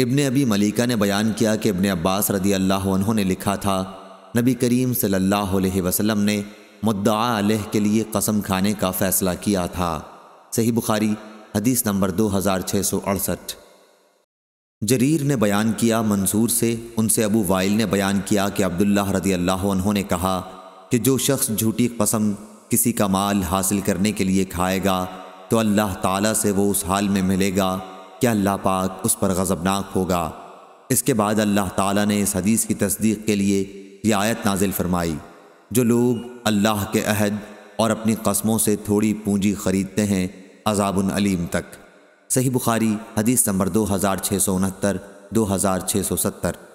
इब्न अबी मलिका ने बयान किया कि इब्न अब्बास रदी अल्लाह उन्होंने लिखा था नबी करीम सल्लल्लाहु अलैहि वसल्लम ने मुद्दा अलह के लिए कसम खाने का फ़ैसला किया था सही बुखारी हदीस नंबर दो हज़ार छः सौ अड़सठ जरीर ने बयान किया मंसूर से उनसे अबू वाइल ने बयान किया कि अब्दुल्ला रदी अल्लाह उन्होंने कहा कि जो शख्स झूठी कसम किसी का माल हासिल करने के लिए खाएगा तो अल्लाह ताला से वो उस हाल में मिलेगा कि अल्लाह पाक उस पर गज़बनाक होगा इसके बाद अल्लाह ताला ने इस हदीस की तस्दीक के लिए यह आयत नाजिल फरमाई जो लोग अल्लाह के अहद और अपनी कस्मों से थोड़ी पूंजी खरीदते हैं अजाबन अलीम तक सही बुखारी हदीस नंबर दो हज़ार छः सौ उनहत्तर दो हज़ार छः सौ सत्तर